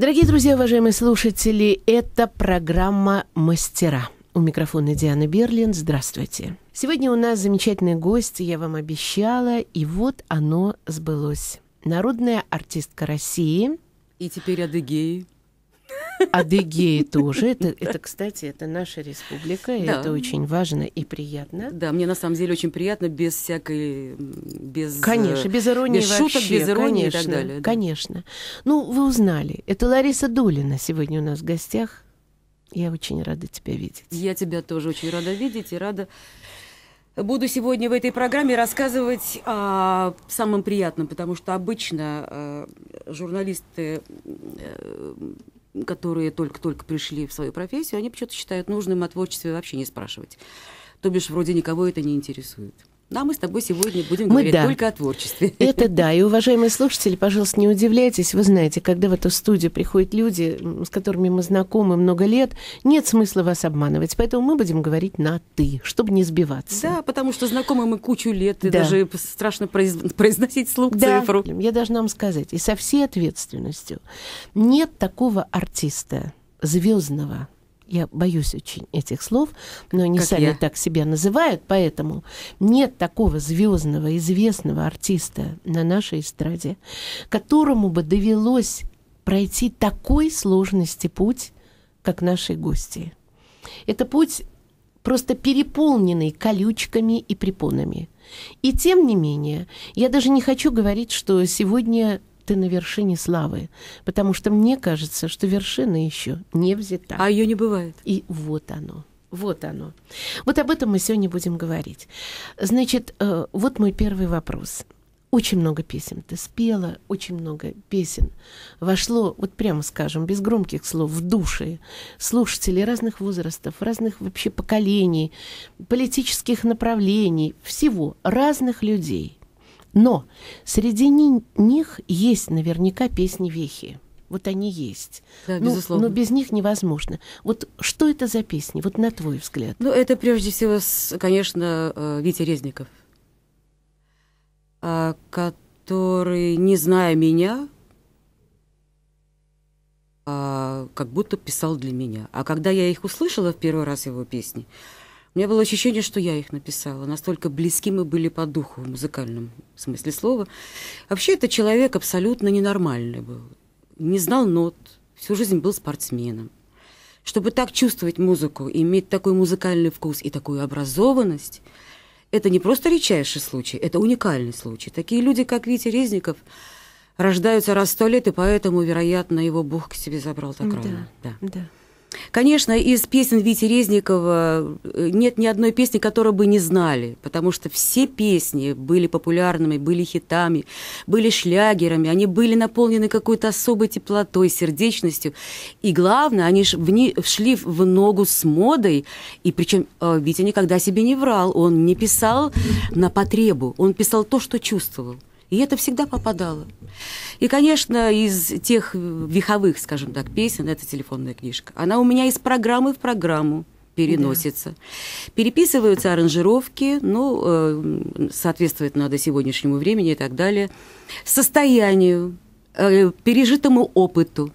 Дорогие друзья, уважаемые слушатели, это программа «Мастера». У микрофона Диана Берлин. Здравствуйте. Сегодня у нас замечательный гость, я вам обещала, и вот оно сбылось. Народная артистка России. И теперь Адыгеи. Адыгея тоже. Это, это, кстати, это наша республика, и это очень важно и приятно. Да, мне на самом деле очень приятно без всякой... без э, Конечно, без иронии без вообще. шуток, без иронии конечно, и так далее. Конечно. Ну, вы узнали. Это Лариса Долина сегодня у нас в гостях. Я очень рада тебя видеть. Я тебя тоже очень рада видеть и рада буду сегодня в этой программе рассказывать о самом приятном, потому что обычно э, журналисты э, которые только-только пришли в свою профессию, они почему-то считают нужным о творчестве вообще не спрашивать. То бишь, вроде никого это не интересует. А мы с тобой сегодня будем мы говорить да. только о творчестве. Это да. И, уважаемые слушатели, пожалуйста, не удивляйтесь. Вы знаете, когда в эту студию приходят люди, с которыми мы знакомы много лет, нет смысла вас обманывать. Поэтому мы будем говорить на «ты», чтобы не сбиваться. Да, потому что знакомы мы кучу лет, и да. даже страшно произ... произносить слух да. цифру. Я должна вам сказать, и со всей ответственностью, нет такого артиста звездного, я боюсь очень этих слов, но они как сами я. так себя называют, поэтому нет такого звездного, известного артиста на нашей эстраде, которому бы довелось пройти такой сложности путь, как наши гости. Это путь просто переполненный колючками и препонами. И тем не менее, я даже не хочу говорить, что сегодня ты на вершине славы, потому что мне кажется, что вершина еще не взята. А ее не бывает. И вот оно. Вот оно. Вот об этом мы сегодня будем говорить. Значит, э, вот мой первый вопрос. Очень много песен ты спела, очень много песен вошло, вот прямо скажем, без громких слов, в души слушателей разных возрастов, разных вообще поколений, политических направлений, всего, разных людей. Но среди них есть наверняка песни Вехи. Вот они есть. Да, ну, безусловно. Но без них невозможно. Вот что это за песни, вот на твой взгляд? Ну, это прежде всего, конечно, э, Витя Резников, а, который, не зная меня, а, как будто писал для меня. А когда я их услышала в первый раз его песни, у меня было ощущение, что я их написала. Настолько близки мы были по духу в музыкальном смысле слова. Вообще, это человек абсолютно ненормальный был. Не знал нот, всю жизнь был спортсменом. Чтобы так чувствовать музыку, иметь такой музыкальный вкус и такую образованность, это не просто редчайший случай, это уникальный случай. Такие люди, как Витя Резников, рождаются раз в сто лет, и поэтому, вероятно, его Бог к себе забрал так да, рано. Да, да. Конечно, из песен Вити Резникова э, нет ни одной песни, которую бы не знали, потому что все песни были популярными, были хитами, были шлягерами, они были наполнены какой-то особой теплотой, сердечностью. И главное, они шли в ногу с модой, и причем э, Витя никогда себе не врал, он не писал на потребу, он писал то, что чувствовал. И это всегда попадало. И, конечно, из тех веховых, скажем так, песен, это телефонная книжка. Она у меня из программы в программу переносится. Да. Переписываются аранжировки, ну, э, соответствует надо сегодняшнему времени и так далее, состоянию, э, пережитому опыту,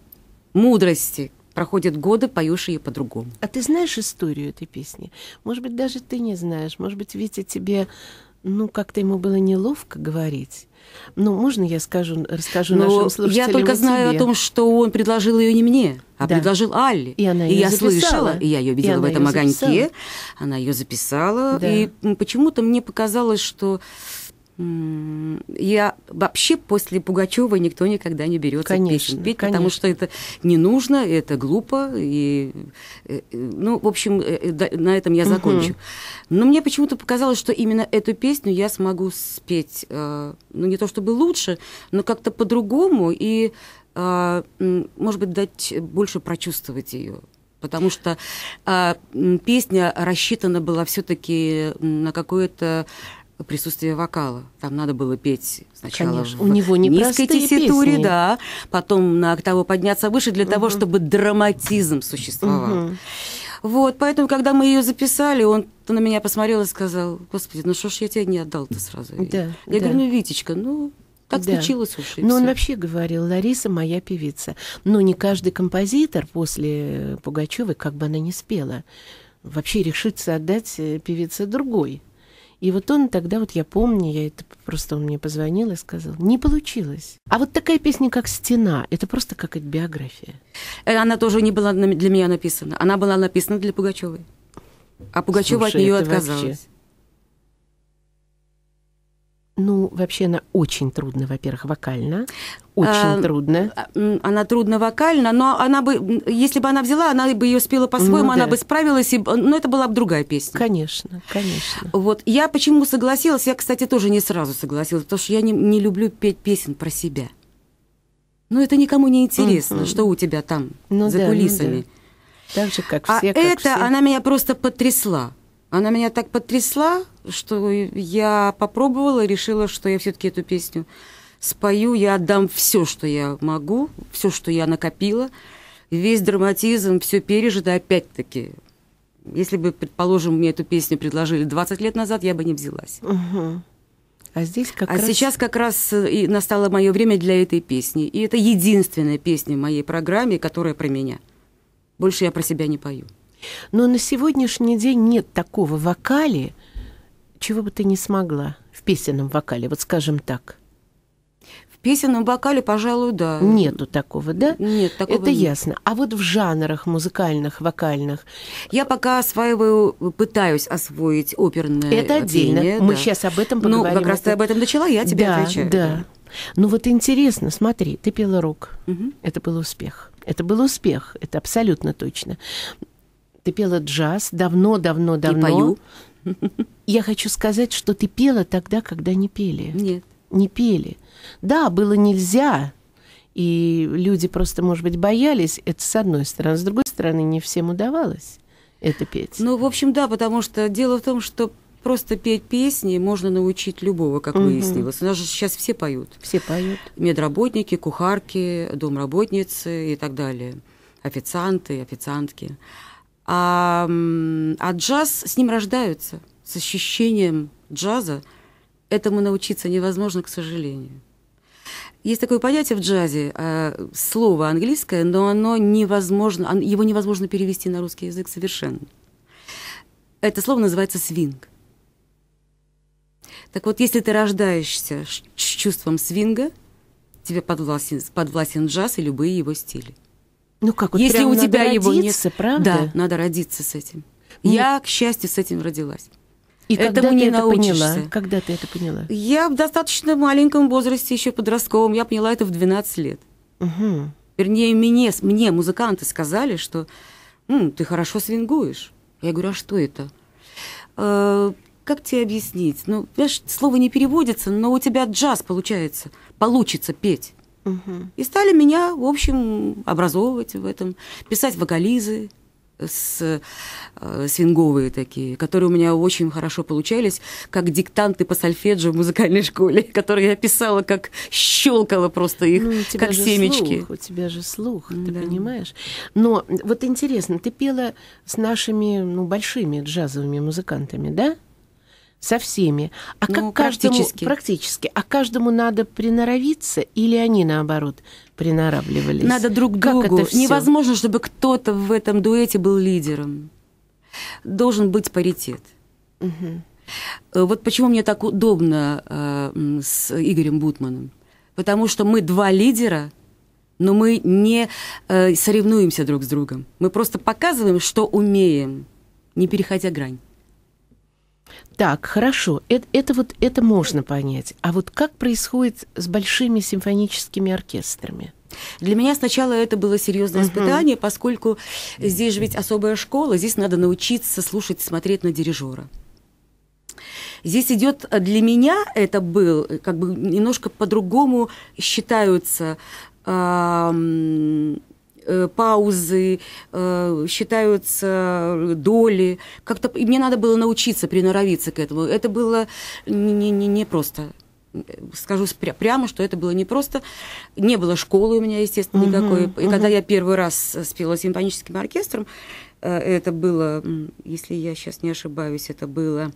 мудрости. Проходят годы, поешь ее по-другому. А ты знаешь историю этой песни? Может быть, даже ты не знаешь. Может быть, Витя тебе, ну, как-то ему было неловко говорить. Ну, можно я скажу, расскажу Но ну, нашим слушателям? Я только знаю тебе? о том, что он предложил ее не мне, а да. предложил Алле. И она ее и я записала. слышала, и я ее видела и в этом огоньке. Она ее записала. Да. И почему-то мне показалось, что я вообще после Пугачева никто никогда не берется конечно, петь, конечно. потому что это не нужно, это глупо. И, э, э, ну, в общем, э, на этом я закончу. Угу. Но мне почему-то показалось, что именно эту песню я смогу спеть, ну, не то чтобы лучше, но как-то по-другому и, может быть, дать больше прочувствовать ее потому что э, песня рассчитана была все-таки на какое-то присутствие вокала. Там надо было петь сначала Конечно, в у него не низкой тесситуре, песни. да, потом на октаву подняться выше для угу. того, чтобы драматизм существовал. Угу. Вот, поэтому, когда мы ее записали, он на меня посмотрел и сказал, господи, ну что ж я тебе не отдал-то сразу? Да, я да. говорю, ну, Витечка, ну, так да. случилось уж. Но он вообще говорил, Лариса моя певица. Но не каждый композитор после Пугачевой, как бы она ни спела, вообще решится отдать э, певице другой. И вот он тогда, вот я помню, я это просто он мне позвонил и сказал, не получилось. А вот такая песня, как «Стена», это просто как биография. Э, она тоже не была для меня написана. Она была написана для Пугачевой. А Пугачева Слушай, от нее отказалась. Вообще... Ну, вообще она очень трудна, во-первых, вокально. Очень эм, а, трудно. Она трудно вокально, но она бы, если бы она взяла, она бы ее спела по-своему, ну, да. она бы справилась, и, но это была бы другая песня. Конечно, конечно. Вот я почему согласилась, я, кстати, тоже не сразу согласилась, потому что я не, не люблю петь песен про себя. Ну, это никому не интересно, mm-hmm. что у тебя там ну, за да, ну кулисами. Ну, да. Так же, как а все. А как это все. она меня просто потрясла. Она меня так потрясла, что я попробовала, решила, что я все-таки эту песню спою, я отдам все, что я могу, все, что я накопила, весь драматизм, все пережито, опять-таки. Если бы, предположим, мне эту песню предложили 20 лет назад, я бы не взялась. Угу. А здесь как а раз... сейчас как раз э, и настало мое время для этой песни. И это единственная песня в моей программе, которая про меня. Больше я про себя не пою. Но на сегодняшний день нет такого вокали, чего бы ты не смогла в песенном вокале, вот скажем так? В песенном вокале, пожалуй, да. Нету такого, да? Нет, такого Это нет. ясно. А вот в жанрах музыкальных, вокальных? Я пока осваиваю, пытаюсь освоить оперное Это отдельно. Пение, Мы да. сейчас об этом ну, поговорим. Ну, как раз ты об этом начала, я тебе да, отвечаю. Да, да. Ну вот интересно, смотри, ты пела рок. Угу. Это был успех. Это был успех, это абсолютно точно. Ты пела джаз давно-давно-давно. И пою. я хочу сказать, что ты пела тогда, когда не пели. Нет. Не пели. Да, было нельзя, и люди просто, может быть, боялись. Это с одной стороны. С другой стороны, не всем удавалось это петь. Ну, в общем, да, потому что дело в том, что просто петь песни можно научить любого, как угу. выяснилось. У нас же сейчас все поют. Все поют. Медработники, кухарки, домработницы и так далее. Официанты, официантки. А, а джаз с ним рождаются с ощущением джаза, этому научиться невозможно, к сожалению. Есть такое понятие в джазе, э, слово английское, но оно невозможно, его невозможно перевести на русский язык совершенно. Это слово называется свинг. Так вот, если ты рождаешься с чувством свинга, тебе подвластен, подвластен джаз и любые его стили. Ну как, вот если у тебя надо его родиться, нет, правда? Да, надо родиться с этим. Ну... Я, к счастью, с этим родилась. И этому когда не ты научишься. Это поняла? Когда ты это поняла? Я в достаточно маленьком возрасте, еще подростковом, я поняла это в 12 лет. Угу. Вернее, мне, мне музыканты сказали, что М, ты хорошо свингуешь. Я говорю, а что это? Э, как тебе объяснить? Ну, знаешь, слово не переводится, но у тебя джаз получается, получится петь. Угу. И стали меня, в общем, образовывать в этом, писать вокализы, с, э, свинговые такие, которые у меня очень хорошо получались, как диктанты по сольфеджио в музыкальной школе, которые я писала, как щелкала просто их, ну, как семечки. Слух, у тебя же слух, да. ты понимаешь? Но вот интересно, ты пела с нашими ну, большими джазовыми музыкантами, да? со всеми. А ну, как каждому практически. А каждому надо приноровиться, или они наоборот приноравливались? Надо друг как другу. Это Невозможно, чтобы кто-то в этом дуэте был лидером. Должен быть паритет. Угу. Вот почему мне так удобно э, с Игорем Бутманом, потому что мы два лидера. Но мы не э, соревнуемся друг с другом. Мы просто показываем, что умеем, не переходя грань. Так, хорошо, это, это вот это можно понять. А вот как происходит с большими симфоническими оркестрами? Для меня сначала это было серьезное uh-huh. испытание, поскольку здесь же ведь особая школа, здесь надо научиться слушать, смотреть на дирижера. Здесь идет э, для меня это был э, как бы немножко по-другому считаются. Э Э, паузы, э, считаются доли. Как-то и мне надо было научиться приноровиться к этому. Это было не, не, не просто скажу прямо, что это было непросто. Не было школы у меня, естественно, uh-huh, никакой. Uh-huh. И когда я первый раз спела с симфоническим оркестром, э, это было, если я сейчас не ошибаюсь, это было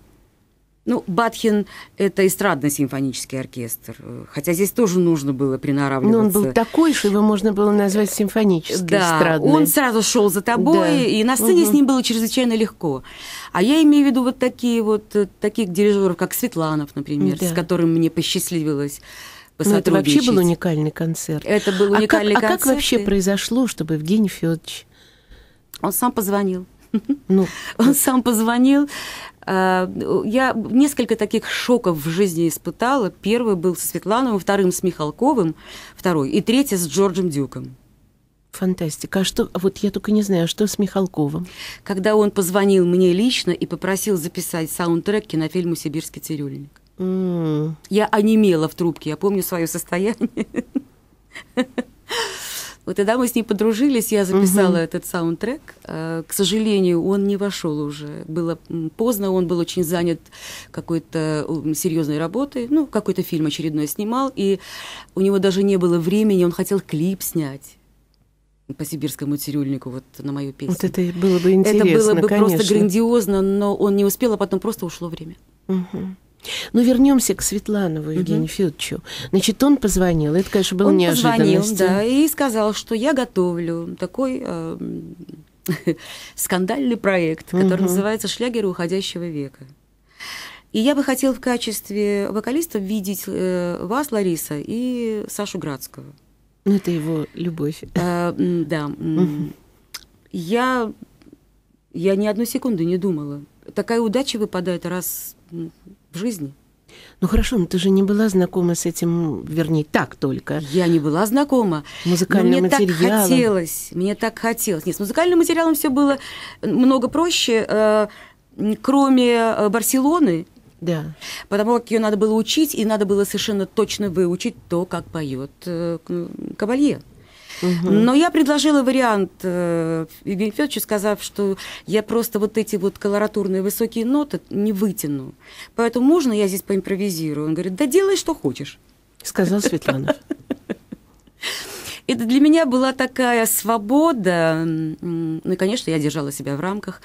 ну, Батхин – это эстрадно-симфонический оркестр. Э, хотя здесь тоже нужно было приноравливаться. Но ну, он был такой, что его можно было назвать симфоническим, да, эстрадным. он сразу шел за тобой, да. и на сцене угу. с ним было чрезвычайно легко. А я имею в виду вот такие вот, э, таких дирижеров, как Светланов, например, да. с которым мне посчастливилось посотрудничать. Ну, Но это вообще был уникальный концерт. Это был а уникальный а как, концерт. А как вообще произошло, чтобы Евгений Федорович... Он сам позвонил. Ну, он сам позвонил а, я несколько таких шоков в жизни испытала. Первый был со Светлановым, вторым с Михалковым, второй, и третий с Джорджем Дюком. Фантастика. А что, вот я только не знаю, а что с Михалковым? Когда он позвонил мне лично и попросил записать саундтрек кинофильму «Сибирский цирюльник». Mm. Я онемела в трубке, я помню свое состояние. Вот тогда мы с ней подружились, я записала угу. этот саундтрек. Э, к сожалению, он не вошел уже. Было поздно, он был очень занят какой-то серьезной работой. Ну, какой-то фильм очередной снимал, и у него даже не было времени, он хотел клип снять по сибирскому цирюльнику вот на мою песню. Вот это было бы интересно, Это было бы конечно. просто грандиозно, но он не успел, а потом просто ушло время. Угу. Но ну, вернемся к Светланову Евгению угу. Федоровичу. Значит, он позвонил, это, конечно, было он позвонил, да, и сказал, что я готовлю такой э, скандальный проект, который угу. называется «Шлягеры уходящего века». И я бы хотела в качестве вокалиста видеть э, вас, Лариса, и Сашу Градского. Ну, это его любовь. Э, да. Угу. Я, я ни одну секунду не думала. Такая удача выпадает раз в жизни. Ну хорошо, но ты же не была знакома с этим, вернее, так только. Я не была знакома. Музыкальным мне материалом. так хотелось, мне так хотелось. Нет, с музыкальным материалом все было много проще, э, кроме э, Барселоны. Да. Потому как ее надо было учить, и надо было совершенно точно выучить то, как поет э, Кабалье. Но я предложила вариант э, Евгению Федоровичу, сказав, что я просто вот эти вот колоратурные высокие ноты не вытяну. Поэтому можно я здесь поимпровизирую? Он говорит, да делай, что хочешь. Сказал Светлана. Это для меня была такая свобода. Ну и, конечно, я держала себя в рамках.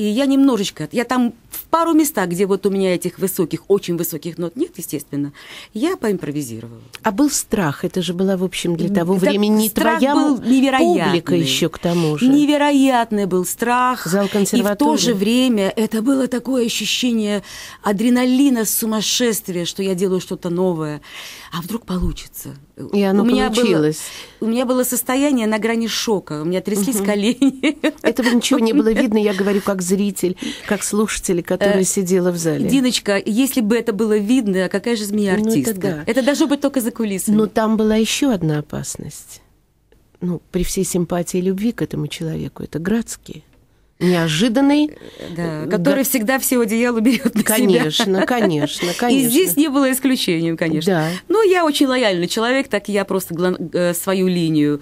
И я немножечко, я там в пару местах, где вот у меня этих высоких, очень высоких нот нет, естественно, я поимпровизировала. А был страх, это же была, в общем, для того это времени страх твоя был невероятный. публика еще к тому же. Невероятный был страх. Зал консерватории. И в то же время это было такое ощущение адреналина, сумасшествия, что я делаю что-то новое. А вдруг получится? И оно у меня получилось. Было, у меня было состояние на грани шока, у меня тряслись угу. колени. Этого ничего не было видно, я говорю, как зритель, как слушатель, который э, сидела в зале. Диночка, если бы это было видно, какая же змея артистка? Ну, это, да. это должно быть только за кулисами. Но там была еще одна опасность. Ну, при всей симпатии и любви к этому человеку, это Градский неожиданный. Да, э, который да. всегда все одеяло берет на конечно, себя. Конечно, конечно, конечно. И здесь не было исключением, конечно. Да. Но ну, я очень лояльный человек, так я просто глан... Э, свою линию.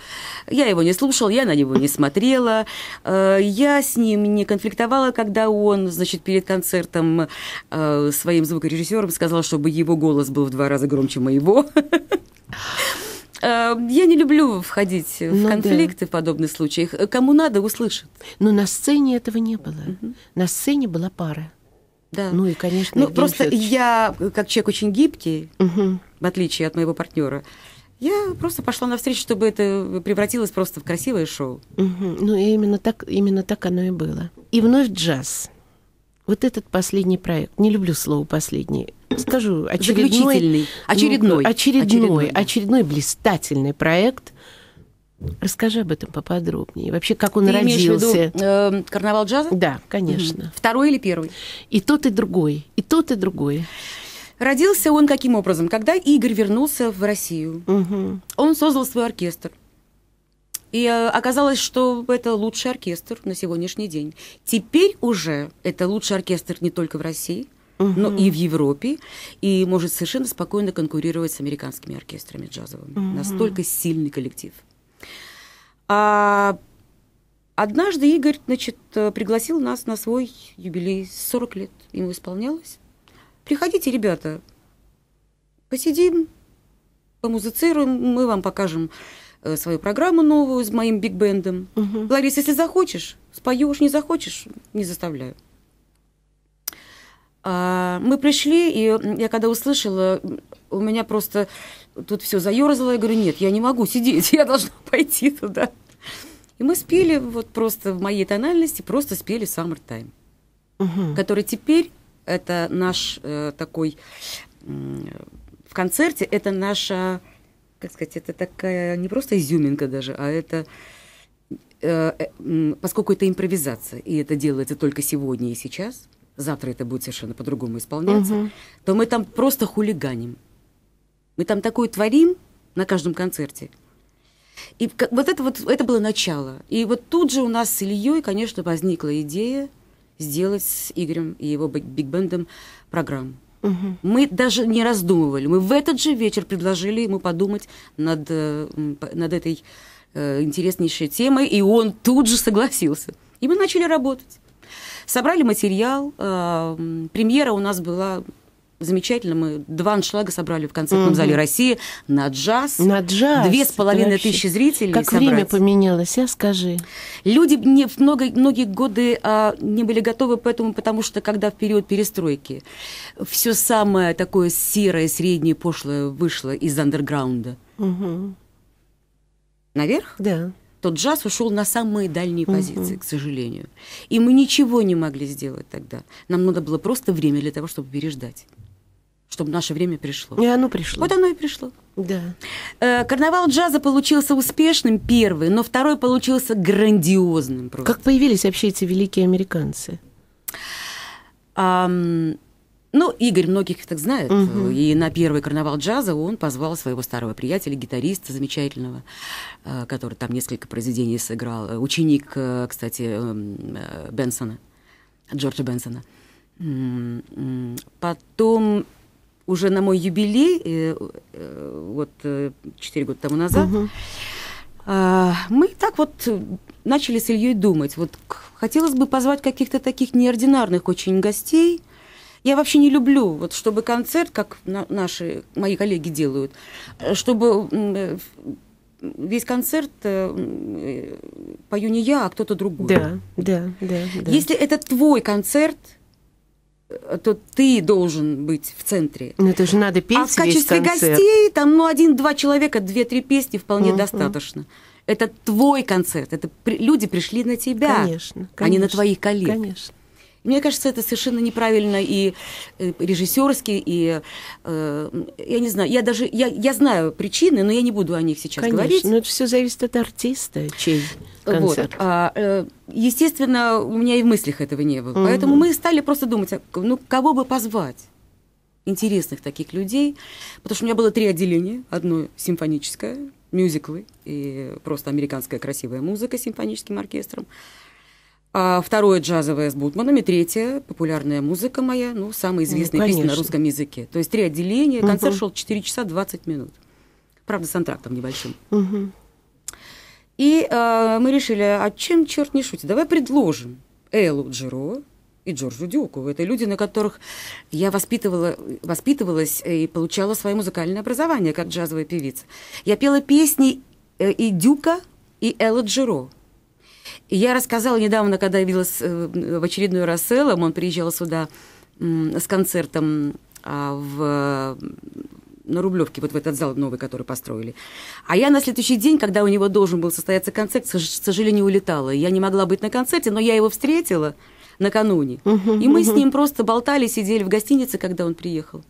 Я его не слушала, я на него не смотрела. Э, я с ним не конфликтовала, когда он, значит, перед концертом своим звукорежиссером сказал, чтобы его голос был в два раза громче моего. Э, я не люблю входить ну, в конфликты да. в подобных случаях. Кому надо, услышит. Но на сцене этого не было. Угу. На сцене была пара. Да. Ну и, конечно, ну, просто я, как человек очень гибкий, угу. в отличие от моего партнера, я просто пошла навстречу, чтобы это превратилось просто в красивое шоу. Угу. Ну и именно так, именно так оно и было. И вновь джаз вот этот последний проект, не люблю слово «последний», скажу, ну, очередной... Очередной. Очередной, очередной блистательный проект – Расскажи об этом поподробнее. Вообще, как он Ты родился. Имеешь в виду, э, карнавал джаза? Да, конечно. Угу. Второй или первый? И тот, и другой. И тот, и другой. Родился он каким образом? Когда Игорь вернулся в Россию, угу. он создал свой оркестр. И э, оказалось, что это лучший оркестр на сегодняшний день. Теперь уже это лучший оркестр не только в России, угу. но и в Европе, и может совершенно спокойно конкурировать с американскими оркестрами джазовыми. Угу. Настолько сильный коллектив. А однажды Игорь значит, э, пригласил нас на свой юбилей, 40 лет ему исполнялось. Приходите, ребята, посидим, помузицируем, мы вам покажем Э, свою программу новую с моим биг-бендом. Угу. Ларис, если захочешь, споешь, не захочешь, не заставляю. А, мы пришли, и я когда услышала, у меня просто тут все заерзало, я говорю, нет, я не могу сидеть, я должна пойти туда. И мы спели вот просто в моей тональности, просто спели Summertime, угу. который теперь это наш э, такой э, в концерте, это наша как сказать, это такая не просто изюминка даже, а это э, э, поскольку это импровизация, и это делается только сегодня и сейчас, завтра это будет совершенно по-другому исполняться, угу. то мы там просто хулиганим. Мы там такое творим на каждом концерте. И вот это вот это было начало. И вот тут же у нас с Ильей, конечно, возникла идея сделать с Игорем и его биг-бендом программу. Угу. Мы даже не раздумывали. Мы в этот же вечер предложили ему подумать над, э, над этой э, интереснейшей темой, и он тут же согласился. И мы начали работать. Собрали материал. Э, премьера у нас была замечательно. Мы два аншлага собрали в концертном mm-hmm. зале России на джаз. На джаз. Две с половиной вообще... тысячи зрителей. Как собрать. время поменялось, я а, скажи. Люди не, много, многие годы а, не были готовы поэтому потому что когда в период перестройки все самое такое серое, среднее, пошлое вышло из андерграунда. mm Наверх? Да Тот джаз ушел на самые дальние угу. позиции, к сожалению. И мы ничего не могли сделать тогда. Нам надо было просто время для того, чтобы переждать чтобы наше время пришло. И оно пришло. Вот оно и пришло. Да. Э, карнавал джаза получился успешным первый, но второй получился грандиозным. Просто. Как появились вообще эти великие американцы? Um, ну, Игорь многих так знает. Угу. И на первый карнавал джаза он позвал своего старого приятеля, гитариста замечательного, э, который там несколько произведений сыграл. Э, ученик, кстати, эм, Бенсона, Джорджа Бенсона. Потом уже на мой юбилей, э, э, вот 4 э, года тому назад, угу. мы так вот начали с Ильей думать. Вот хотелось бы позвать каких-то таких неординарных очень гостей. Я вообще не люблю, вот чтобы концерт, как наши, мои коллеги делают, чтобы весь концерт пою не я, а кто-то другой. Да, да, да, да. Если это твой концерт, то ты должен быть в центре. Ну, это же надо петь А в качестве гостей там, ну, один-два человека, две-три песни вполне uh-huh. достаточно. Это твой концерт. Это при... люди пришли на тебя, конечно, конечно, а не на твоих коллег. Конечно мне кажется, это совершенно неправильно и э, режиссерски, и э, я не знаю, я даже я, я знаю причины, но я не буду о них сейчас Конечно, говорить. Но это все зависит от артиста, чей концерт. Вот. А, э, естественно, у меня и в мыслях этого не было. Угу. Поэтому мы стали просто думать, а ну, кого бы позвать интересных таких людей, потому что у меня было три отделения. Одно симфоническое, мюзиклы и просто американская красивая музыка с симфоническим оркестром. А второе джазовое с Бутманами, третье популярная музыка моя, ну, самая ну, известная ну, песня на русском языке. То есть три отделения, концерт угу. шел 4 часа 20 минут. Правда, с антрактом небольшим. Угу. И э, мы решили, а чем черт не шутит? Давай предложим Эллу Джиро и Джорджу Дюку. Это люди, на которых я воспитывала, воспитывалась и получала свое музыкальное образование как джазовая певица. Я пела песни э, и Дюка, и Элла Джиро. Я рассказала недавно, когда явилась э, в очередной раз с Эллом, он приезжал сюда с концертом а, в, на Рублевке, вот в этот зал новый, который построили. А я на следующий день, когда у него должен был состояться концерт, к сожалению, улетала. Я не могла быть на концерте, но я его встретила накануне. и мы с ним просто болтали, сидели в гостинице, когда он приехал.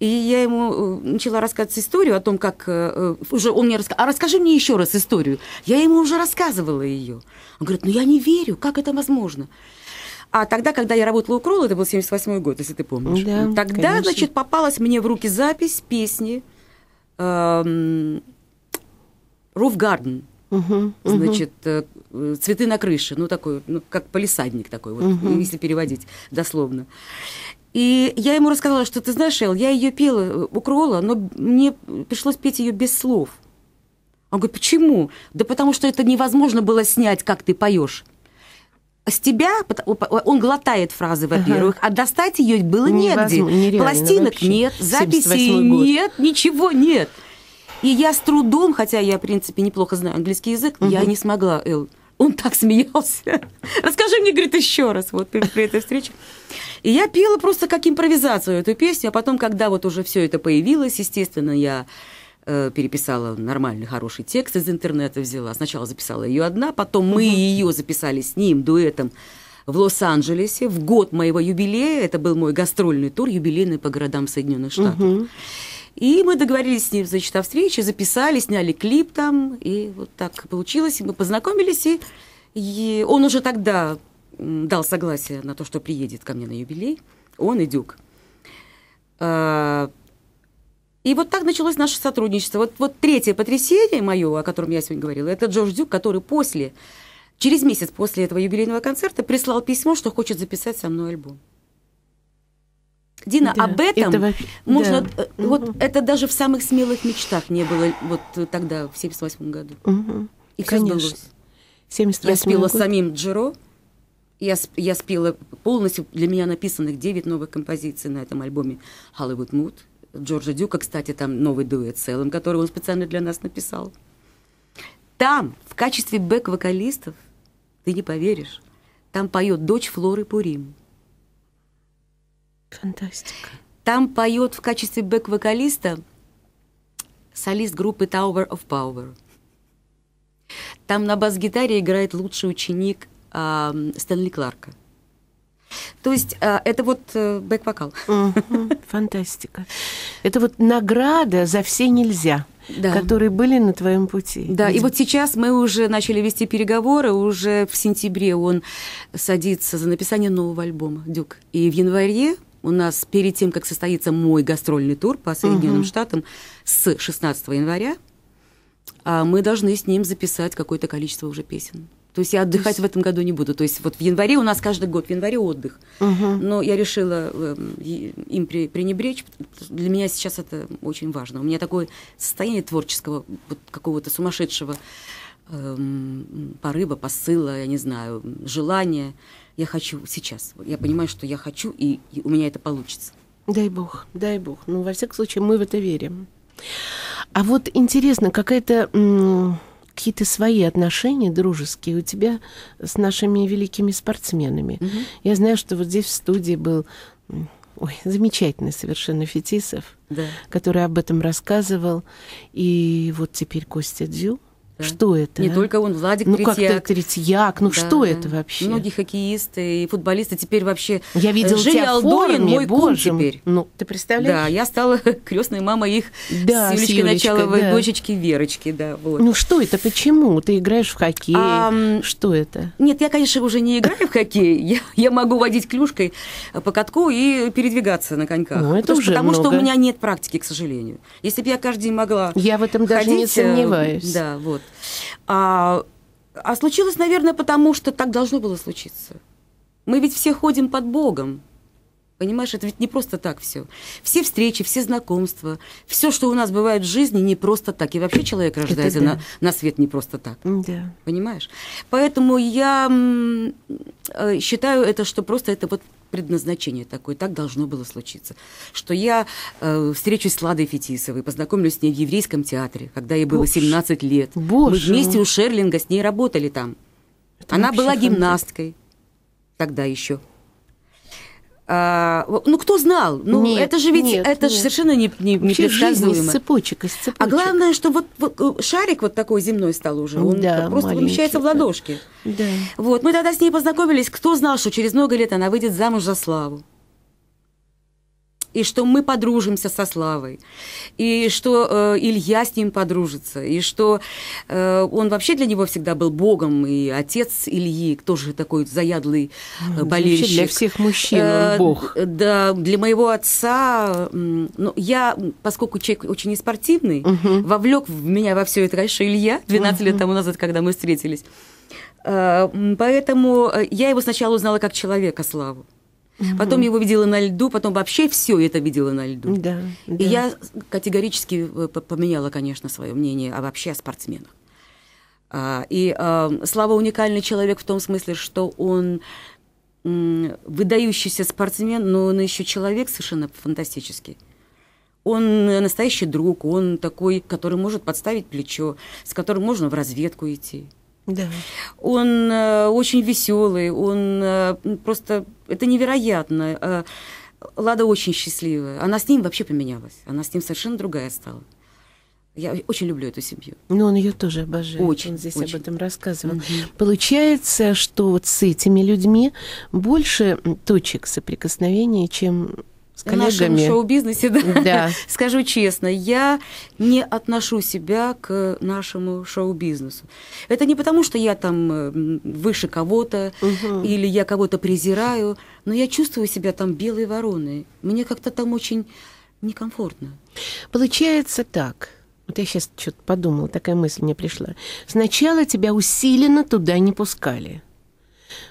И я ему э, начала рассказывать историю о том, как э, э, уже он мне рассказал, а расскажи мне еще раз историю. Я ему уже рассказывала ее. Он говорит, ну я не верю, как это возможно? А тогда, когда я работала у Кролла, это был 78 год, если ты помнишь. Да, тогда, конечно. значит, попалась мне в руки запись песни эм, Roof Garden. Угу, значит, угу. цветы на крыше, ну такой, ну как полисадник такой, вот, угу. если переводить дословно. И я ему рассказала, что ты знаешь, Эл, я ее пела э, у Кроула, но мне пришлось петь ее без слов. Он говорит, почему? Да потому что это невозможно было снять, как ты поешь. С тебя он глотает фразы, во-первых, ага. а достать ее было негде. Нереально, Пластинок нет, записей нет, ничего нет. И я с трудом, хотя я, в принципе, неплохо знаю английский язык, угу. я не смогла, Эл, он так смеялся. Расскажи мне, говорит, еще раз вот при, при этой встрече. И я пела просто как импровизацию эту песню, а потом, когда вот уже все это появилось, естественно, я э, переписала нормальный хороший текст из интернета взяла. Сначала записала ее одна, потом мы ее записали с ним дуэтом в Лос-Анджелесе в год моего юбилея. Это был мой гастрольный тур, юбилейный по городам Соединенных Штатов. И мы договорились с ним, значит, о встрече, записали, сняли клип там, и вот так получилось, мы познакомились, и, и он уже тогда дал согласие на то, что приедет ко мне на юбилей, он и Дюк. А, и вот так началось наше сотрудничество. Вот, вот третье потрясение мое, о котором я сегодня говорила, это Джордж Дюк, который после, через месяц после этого юбилейного концерта прислал письмо, что хочет записать со мной альбом. Дина, да, об этом это, можно... Да. Э, вот угу. это даже в самых смелых мечтах не было вот тогда, в 78 году. Угу. И Конечно. сбылось. я спела год. самим Джеро, я, я спела полностью, для меня написанных 9 новых композиций на этом альбоме «Hollywood Mood». Джорджа Дюка, кстати, там новый дуэт целым, Эллом, который он специально для нас написал. Там, в качестве бэк-вокалистов, ты не поверишь, там поет дочь Флоры Пурим. Фантастика. Там поет в качестве бэк-вокалиста солист группы Tower of Power. Там на бас-гитаре играет лучший ученик э, Стэнли Кларка. То есть э, это вот э, бэк-вокал. фантастика. Это вот награда за все нельзя. Да. которые были на твоем пути. Да, Ведь... и вот сейчас мы уже начали вести переговоры, уже в сентябре он садится за написание нового альбома «Дюк». И в январе у нас перед тем, как состоится мой гастрольный тур по Соединенным угу. Штатам с 16 января, а, мы должны с ним записать какое-то количество уже песен. То есть я отдыхать есть... в этом году не буду. То есть вот в январе у нас каждый год в январе отдых. Угу. Но я решила э, им при, пренебречь. Для меня сейчас это очень важно. У меня такое состояние творческого, вот какого-то сумасшедшего э, порыва, посыла, я не знаю, желания я хочу сейчас. Я понимаю, что я хочу, и, и у меня это получится. Дай бог, дай бог. Ну, во всяком случае, мы в это верим. А вот интересно, какая-то какие-то свои отношения дружеские у тебя с нашими великими спортсменами. Угу. Я знаю, что вот здесь в студии был ой, замечательный совершенно Фетисов, да. который об этом рассказывал. И вот теперь Костя Дзю, да. Что это? Не а? только он, Владик ну, Третьяк. Ну как Третьяк, ну да. что это вообще? Многие хоккеисты и футболисты теперь вообще... Я э, видела Жили тебя Алдорин, в форме, боже. теперь. Ну, ты представляешь? Да, я стала крестной мамой их да, с Юлечкой Началовой, да. дочечки Верочки, да. Вот. Ну что это, почему? Ты играешь в хоккей, а, что это? Нет, я, конечно, уже не играю в хоккей. Я, я могу водить клюшкой по катку и передвигаться на коньках. Ну, это потому, уже Потому много. что у меня нет практики, к сожалению. Если бы я каждый день могла Я в этом даже ходить, не э, сомневаюсь. Да, вот. А, а случилось, наверное, потому что так должно было случиться. Мы ведь все ходим под Богом. Понимаешь, это ведь не просто так все. Все встречи, все знакомства, все, что у нас бывает в жизни, не просто так. И вообще человек рождается да. на, на свет не просто так. Да. Понимаешь? Поэтому я э, считаю это, что просто это вот предназначение такое, так должно было случиться. Что я э, встречусь с Ладой Фетисовой, познакомлюсь с ней в еврейском театре, когда ей было Боже. 17 лет. Боже. Мы вместе у Шерлинга с ней работали там. Это Она была фантастика. гимнасткой тогда еще. А, ну, кто знал? Ну, нет, это же ведь нет, это нет. же совершенно не, не, предсказуемо. Жизнь из цепочек, из а цепочек. А главное, что вот, вот э, шарик вот такой земной стал уже, он да, просто помещается в ладошки. Да. Вот, мы тогда с ней познакомились. Кто знал, что через много лет она выйдет замуж за славу? и что мы подружимся со Славой, и что э, Илья с ним подружится, и что э, он вообще для него всегда был богом, и отец Ильи тоже такой заядлый э, болельщик. Вообще для всех мужчин он э, бог. Э, да, для моего отца, э, ну, я, поскольку человек очень неспортивный, угу. вовлек в меня во все это, конечно, Илья, 12 угу. лет тому назад, когда мы встретились. Э, поэтому э, я его сначала узнала как человека, Славу. Угу. Потом его видела на льду, потом вообще все это видела на льду. Да, и да. я категорически э, поменяла, конечно, свое мнение а вообще о спортсменах. А, и а, Слава уникальный человек в том смысле, что он выдающийся спортсмен, но он еще человек совершенно фантастический. Он э, настоящий друг, он такой, который может подставить плечо, с которым можно в разведку идти. Да. Он э, очень веселый, он э, просто... Это невероятно. Э, Лада очень счастливая. Она с ним вообще поменялась. Она с ним совершенно другая стала. Я очень люблю эту семью. Но ну, он ее тоже обожает. Очень. Он здесь очень. об этом рассказывал. Угу. Получается, что вот с этими людьми больше точек соприкосновения, чем с коллегами. В шоу-бизнесе, да. да. Скажу честно, я не отношу себя к нашему шоу-бизнесу. Это не потому, что я там э, выше кого-то угу. или я кого-то презираю, но я чувствую себя там белой вороной. Мне как-то там очень некомфортно. Получается так. Вот я сейчас что-то подумала, такая мысль мне пришла. Сначала тебя усиленно туда не пускали.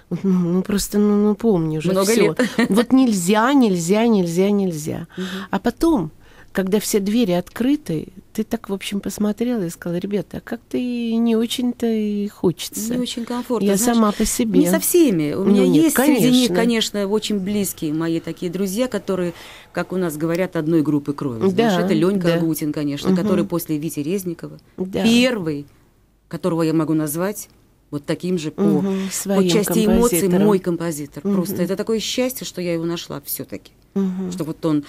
Ну, ну просто, ну, ну помню уже Много всё. лет. Вот нельзя, нельзя, нельзя, нельзя. Угу. А потом, когда все двери открыты, ты так, в общем, посмотрела и сказала, ребята, а как-то и не очень-то и хочется. Не очень комфортно. Я знаешь, сама по себе. Не ну, со всеми. У меня ну, нет, есть конечно. среди них, конечно, очень близкие мои такие друзья, которые, как у нас говорят, одной группы крови. Да, знаешь, это Ленька да. Агутин, конечно, угу. который после Вити Резникова да. первый, которого я могу назвать вот таким же по, угу, по части эмоций мой композитор. Угу. Просто это такое счастье, что я его нашла все-таки. Угу. Что вот он,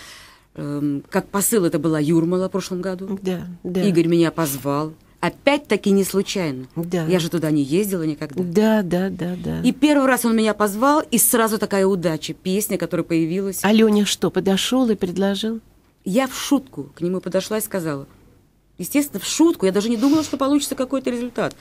эм, как посыл это была Юрмала в прошлом году. Да, да. Игорь меня позвал. Опять-таки не случайно. Да. Я же туда не ездила никогда. Да, да, да, да. И первый раз он меня позвал, и сразу такая удача, песня, которая появилась. Аленя что, подошел и предложил? Я в шутку к нему подошла и сказала. Естественно, в шутку. Я даже не думала, что получится какой-то результат.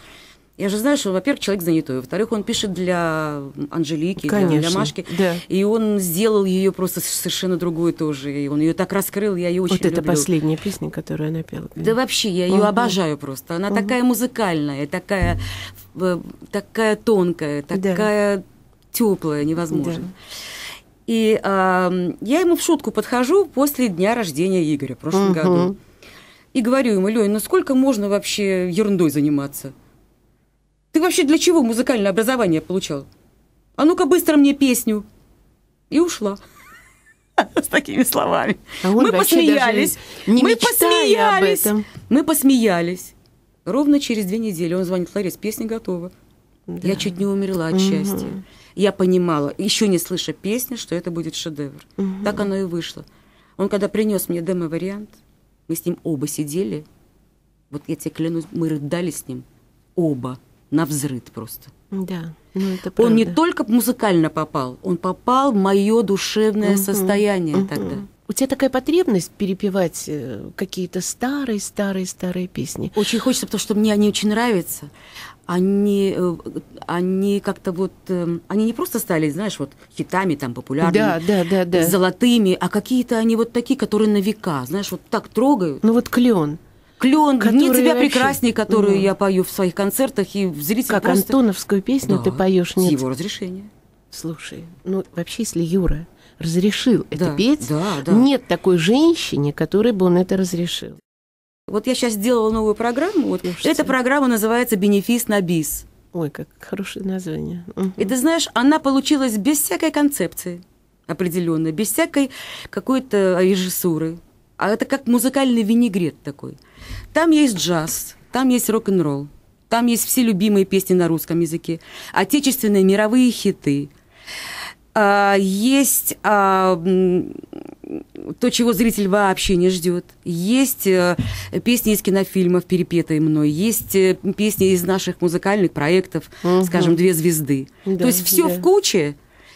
Я же знаю, что, во-первых, человек занятой, во-вторых, он пишет для Анжелики, Конечно, для, Машки, да. и он сделал ее просто совершенно другую тоже, и он ее так раскрыл, я ее очень люблю. Вот это последняя песня, которую она пела. Да вообще, я ее угу. обожаю просто, она угу. такая музыкальная, такая, такая тонкая, такая да. теплая, невозможно. Да. И э, я ему в шутку подхожу после дня рождения Игоря в прошлом угу. году. И говорю ему, Лёнь, ну сколько можно вообще ерундой заниматься? Ты вообще для чего музыкальное образование получал? А ну-ка быстро мне песню. И ушла. С такими словами. А мы посмеялись. мы посмеялись. Мы посмеялись. Ровно через две недели он звонит Ларис, песня готова. Я чуть не умерла от счастья. Я понимала, еще не слыша песни, что это будет шедевр. Так оно и вышло. Он когда принес мне демо-вариант, мы с ним оба сидели. Вот я тебе клянусь, мы рыдали с ним оба на взрыд просто. Да. Ну, это он не только музыкально попал, он попал в мое душевное угу, состояние угу. тогда. У тебя такая потребность перепевать э, какие-то старые, старые, старые песни? Очень хочется, потому что мне они очень нравятся. Они, э, они как-то вот, э, они не просто стали, знаешь, вот хитами там популярными, да, да, да, да. золотыми, а какие-то они вот такие, которые на века, знаешь, вот так трогают. Ну вот клен клен, нет тебя прекрасней, которую я пою в своих концертах и зритель Как просто... Антоновскую песню ты поешь, нет? С его разрешения. Слушай, ну вообще, если Юра разрешил это петь, нет такой женщине, которой бы он это разрешил. Вот я сейчас сделала новую программу. Вот. Эта программа называется «Бенефис на бис». Ой, как хорошее название. И ты знаешь, она получилась без всякой концепции определенной, без всякой какой-то режиссуры. А это как музыкальный винегрет такой. Там есть джаз, там есть рок-н-ролл, там есть все любимые песни на русском языке, отечественные мировые хиты. А, есть а, то, чего зритель вообще не ждет. Есть э, песни из кинофильмов, перепетые мной, есть э, песни из наших музыкальных проектов, угу. скажем, две звезды. Да, то есть все да. в куче.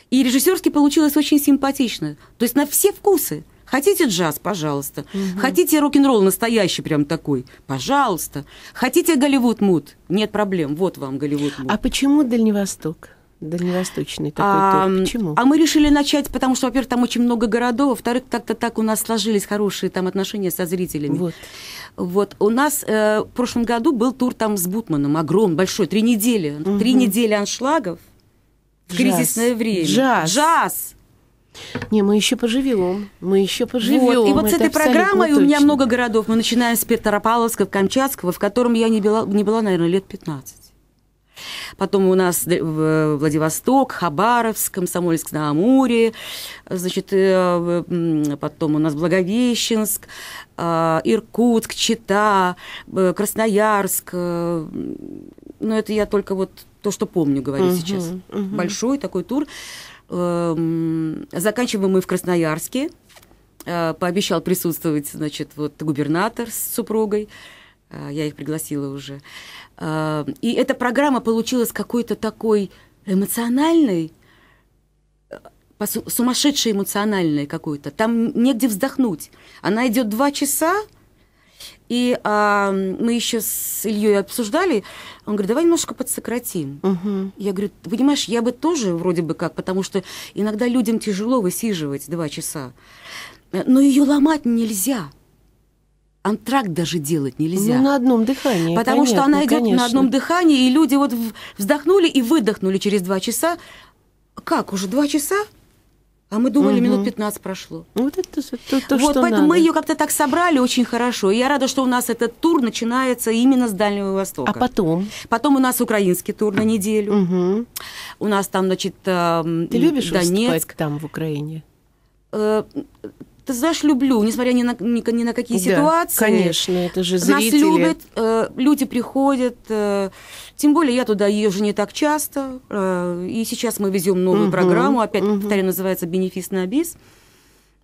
И режиссерски получилось очень симпатично. То есть на все вкусы. Хотите джаз, пожалуйста. Угу. Хотите рок-н-ролл настоящий прям такой, пожалуйста. Хотите Голливуд муд, нет проблем, вот вам Голливуд муд. А почему Дальневосток? дальневосточный такой а, тур. Почему? А мы решили начать, потому что, во-первых, там очень много городов, во-вторых, как-то так у нас сложились хорошие там отношения со зрителями. Вот. Вот у нас э, в прошлом году был тур там с Бутманом, огромный, большой, три недели, угу. три недели аншлагов в Джаз. кризисное время. Джаз. Джаз. Не, мы еще поживем, мы еще поживем. Вот. И вот с этой программой у меня много городов. Мы начинаем с Петропавловска, Камчатского, в котором я не была, не была, наверное, лет 15. Потом у нас Владивосток, Хабаровск, Комсомольск на Амуре, значит, э, потом у нас Благовещенск, э, Иркутск, Чита, э, Красноярск. Но это я только вот то, что помню, говорю угу, сейчас. Угу. Большой такой тур. Эм, заканчиваем мы в Красноярске. Э, пообещал присутствовать, значит, вот губернатор с супругой. Э, я их пригласила уже. Э, и эта программа получилась какой-то такой эмоциональной, сумасшедшей эмоциональной какой-то. Там негде вздохнуть. Она идет два часа, и а, мы еще с Ильей обсуждали. Он говорит, давай немножко подсократим. Угу. Я говорю, понимаешь, я бы тоже вроде бы как, потому что иногда людям тяжело высиживать два часа. Э, но ее ломать нельзя антракт даже делать нельзя. Ну, на одном дыхании. Потому понятно, что она идет конечно. на одном дыхании, и люди вот вздохнули и выдохнули через два часа. Как уже два часа? А мы думали, угу. минут 15 прошло. Вот это то, то вот, что поэтому надо. мы ее как-то так собрали очень хорошо. я рада, что у нас этот тур начинается именно с Дальнего Востока. А потом? Потом у нас украинский тур на неделю. Угу. У нас там, значит, эм, Ты любишь Донецк. там в Украине? Э, ты знаешь, люблю, несмотря ни на, ни, ни на какие да, ситуации. Конечно, это же зрители. Нас любят, э, люди приходят. Э, тем более я туда езжу не так часто. Э, и сейчас мы везем новую угу, программу. Опять, угу. повторяю, называется «Бенефис на бис».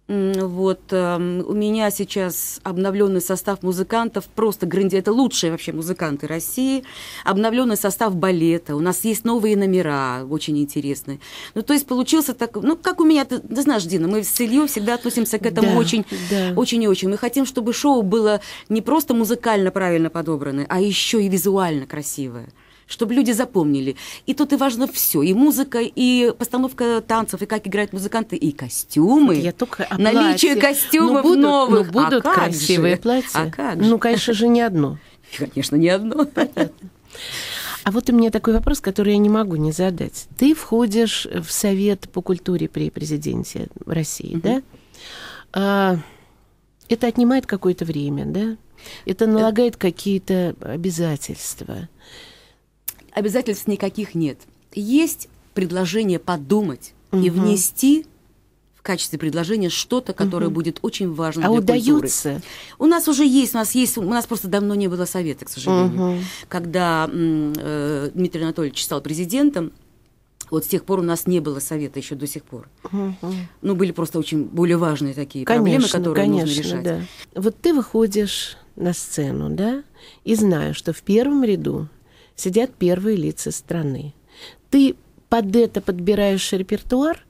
Вот эм, у меня сейчас обновленный состав музыкантов просто гранди, это лучшие вообще музыканты России. Обновленный состав балета. У нас есть новые номера, очень интересные. Ну то есть получился так, ну как у меня, ты, ты знаешь, Дина, мы с Ильей всегда относимся к этому да, очень, да. очень и очень. Мы хотим, чтобы шоу было не просто музыкально правильно подобранное, а еще и визуально красивое чтобы люди запомнили. И тут и важно все, и музыка, и постановка танцев, и как играют музыканты, и костюмы. я только о Наличие платье. костюмов но ну, будут, новых. Но ну, будут а красивые же? платья. А как ну, же? Ну, конечно же, не одно. Конечно, не одно. Понятно. А вот у меня такой вопрос, который я не могу не задать. Ты входишь в Совет по культуре при президенте России, угу. да? А, это отнимает какое-то время, да? Это э, налагает какие-то обязательства обязательств никаких нет. Есть предложение подумать угу. и внести в качестве предложения что-то, которое угу. будет очень важно а для удается? культуры. У нас уже есть, у нас есть, у нас просто давно не было совета, к сожалению. Угу. Когда э, Дмитрий Анатольевич стал президентом, вот с тех пор у нас не было совета еще до сих пор. Угу. Ну, были просто очень более важные такие конечно, проблемы, которые конечно, нужно решать. Да. Вот ты выходишь на сцену, да, и знаю, что в первом ряду сидят первые лица страны. Ты под это подбираешь репертуар,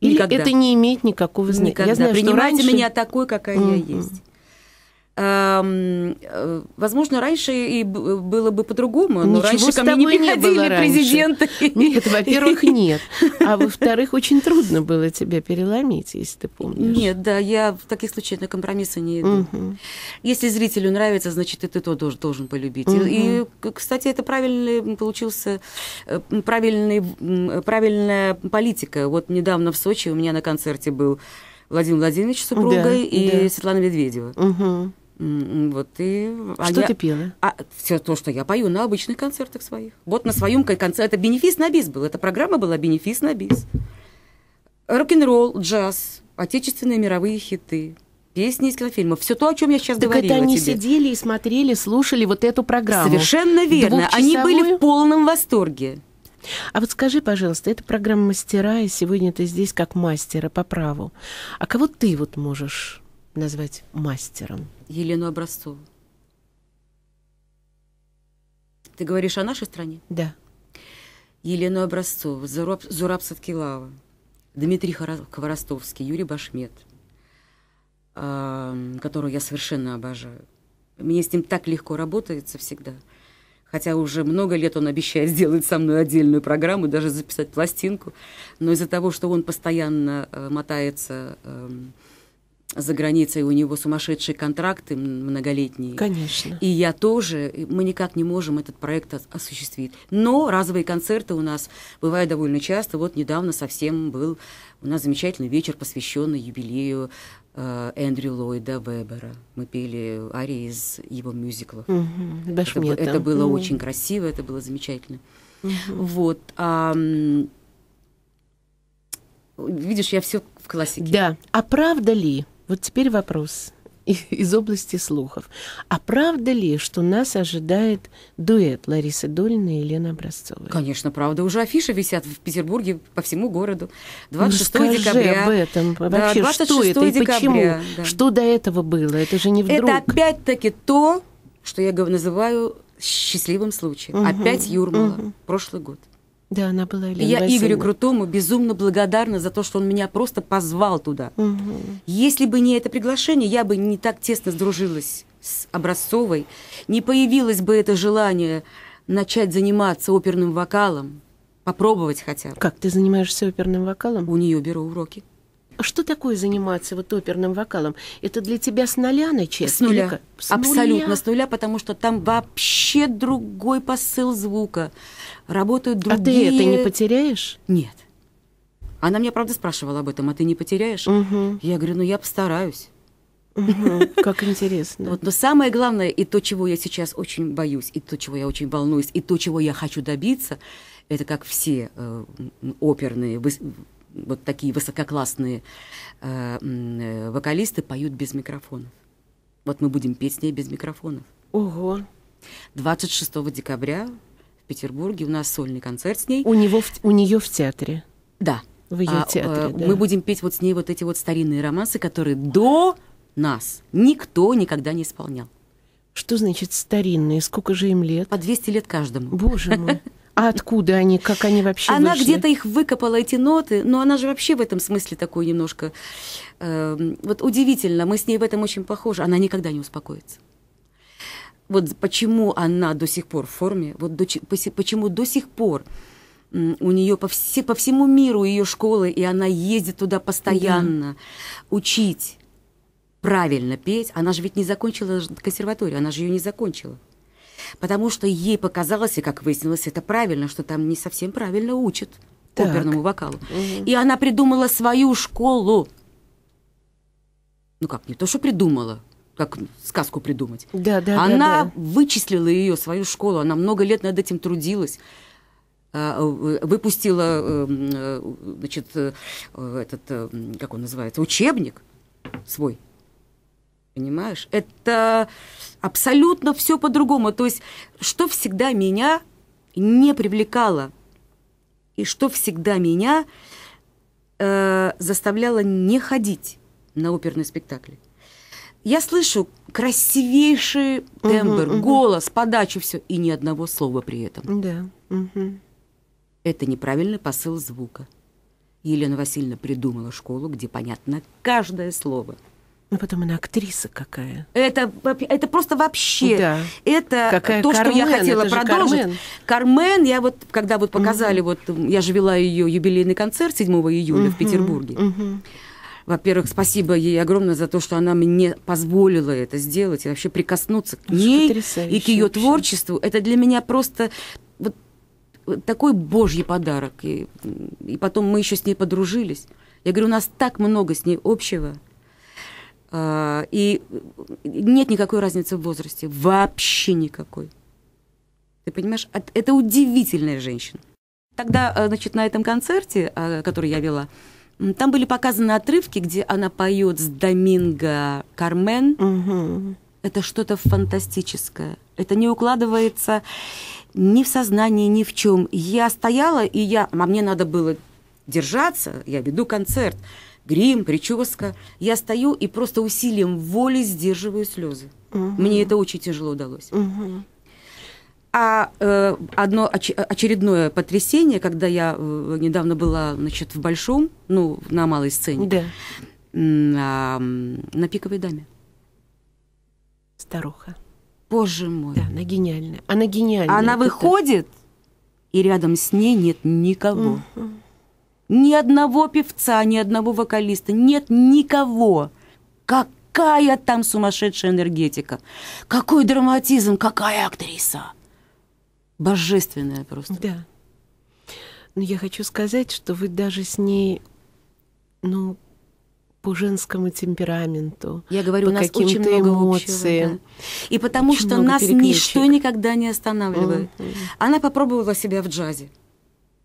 Никогда. или это не имеет никакого значения? Никогда. Я знаю, Принимайте что раньше... меня такой, какая mm-hmm. я есть. Эм, э, возможно, раньше и было бы по-другому, но Ничего раньше ко мне не приходили не президенты. Нет, во-первых, нет. А во-вторых, очень трудно было тебя переломить, если ты помнишь. Нет, да, я в таких случаях на компромиссы не иду. Угу. Если зрителю нравится, значит, и ты то должен, должен полюбить. Угу. И, кстати, это правильный получился э, правильный, э, правильная политика. Вот недавно в Сочи у меня на концерте был Владимир Владимирович с супругой да, и да. Светлана Медведева. Угу. М-м, вот и... А что я, ты пела? А, все то, что я пою на обычных концертах своих. Вот на своем концерте. Это бенефис на бис был. Эта программа была бенефис на бис. Рок-н-ролл, джаз, отечественные мировые хиты, песни из кинофильмов. Все то, о чем я сейчас так говорила. Это они тебе. сидели и смотрели, слушали вот эту программу. Совершенно верно. Они были в полном восторге. А вот скажи, пожалуйста, это программа мастера, и сегодня ты здесь как мастера по праву. А кого ты вот можешь назвать мастером? Елену Образцову. Ты говоришь о нашей стране? Да. Елену Образцову, Зураб, Зураб Садкилава, Дмитрий Хворостовский, Юрий Башмет, э, которого я совершенно обожаю. Мне с ним так легко работается всегда. Хотя уже много лет он обещает сделать со мной отдельную программу, даже записать пластинку. Но из-за того, что он постоянно э, мотается э, за границей у него сумасшедшие контракты многолетние. Конечно. И я тоже, мы никак не можем этот проект осуществить. Но разовые концерты у нас бывают довольно часто. Вот недавно совсем был у нас замечательный вечер, посвященный юбилею э, Эндрю Ллойда Вебера. Мы пели арии из его мюзиклов. Угу, это, это было угу. очень красиво, это было замечательно. Угу. Вот. А, видишь, я все в классике. Да. А правда ли, вот теперь вопрос из области слухов. А правда ли, что нас ожидает дуэт Ларисы Долиной и Елены Образцовой? Конечно, правда. Уже афиши висят в Петербурге по всему городу. 26 ну, ну декабря. об этом. Вообще, да, что это и декабря, почему? Да. Что до этого было? Это же не вдруг. Это опять-таки то, что я называю счастливым случаем. Угу, Опять Юрмала. Угу. Прошлый год. Да, она была Елена Я Васильевна. Игорю Крутому безумно благодарна за то, что он меня просто позвал туда. Угу. Если бы не это приглашение, я бы не так тесно сдружилась с Образцовой, не появилось бы это желание начать заниматься оперным вокалом, попробовать хотя бы. Как ты занимаешься оперным вокалом? У нее беру уроки. А что такое заниматься вот оперным вокалом? Это для тебя с нуля начать? С нуля. с Абсолютно нуля? с нуля, потому что там вообще другой посыл звука. Работают другие... А ты это не потеряешь? Нет. Она меня, правда, спрашивала об этом, а ты не потеряешь? Угу. Я говорю, ну я постараюсь. Как интересно. Вот, но самое главное, и то, чего я сейчас очень боюсь, и то, чего я очень волнуюсь, и то, чего я хочу добиться, это как все э, оперные, вот такие высококлассные э, э, вокалисты поют без микрофонов. Вот мы будем петь с ней без микрофонов. Ого! 26 декабря в Петербурге у нас сольный концерт с ней. У, него в, у нее в театре? Да. В ее а, э, театре, а, да. Мы будем петь вот с ней вот эти вот старинные романсы, которые до нас никто никогда не исполнял. Что значит старинные? Сколько же им лет? По 200 лет каждому. Боже мой. А откуда они, как они вообще Она вышли? где-то их выкопала, эти ноты, но она же вообще в этом смысле такой немножко... Э, вот удивительно, мы с ней в этом очень похожи, она никогда не успокоится. Вот почему она до сих пор в форме, вот до, почему до сих пор у нее по, все, по всему миру ее школы, и она ездит туда постоянно да. учить правильно петь. Она же ведь не закончила консерваторию, она же ее не закончила потому что ей показалось, и как выяснилось, это правильно, что там не совсем правильно учат так. оперному вокалу. Угу. И она придумала свою школу. Ну как, не то, что придумала, как сказку придумать. Да, да, она да, да. вычислила ее, свою школу, она много лет над этим трудилась а, э, выпустила э, э, значит, этот, как он называется, учебник свой Понимаешь? Это абсолютно все по-другому. То есть, что всегда меня не привлекало, и что всегда меня э, заставляло не ходить на оперные спектакли. Я слышу красивейший тембр, угу, голос, угу. подачу, все, и ни одного слова при этом. Да. Угу. Это неправильный посыл звука. Елена Васильевна придумала школу, где понятно каждое слово – ну, потом она актриса какая. Это, это просто вообще. Да. Это какая то, Кармен, что я хотела продолжить. Кармен. Кармен, я вот, когда вот показали, угу. вот я же вела ее юбилейный концерт 7 июля угу. в Петербурге. Угу. Во-первых, спасибо ей огромное за то, что она мне позволила это сделать и вообще прикоснуться к ней и к ее творчеству. Это для меня просто вот такой божий подарок. И, и потом мы еще с ней подружились. Я говорю, у нас так много с ней общего. А, и э, нет никакой разницы в возрасте, вообще никакой. Ты понимаешь, это удивительная женщина. Тогда, э, значит, на этом концерте, э, который я вела, там были показаны отрывки, где она поет с Доминго Кармен. Угу. Это что-то фантастическое. Это не укладывается ни в сознании, ни в чем. Я стояла, и я, а мне надо было держаться, я веду концерт грим, прическа. Я стою и просто усилием воли сдерживаю слезы. Угу. Мне это очень тяжело удалось. Угу. А э, одно оч- очередное потрясение, когда я э, недавно была значит, в Большом, ну, на малой сцене, да. на, на пиковой даме. Старуха. Боже мой. Да, она гениальная. Она гениальная. Она выходит, и рядом с ней нет никого. Угу. Ни одного певца, ни одного вокалиста, нет никого. Какая там сумасшедшая энергетика! Какой драматизм, какая актриса! Божественная просто. Да. Но я хочу сказать, что вы даже с ней, ну, по женскому темпераменту. Я говорю, по у нас очень много эмоциям. Общего, да. И потому очень что нас ничто никогда не останавливает. Mm-hmm. Она попробовала себя в джазе.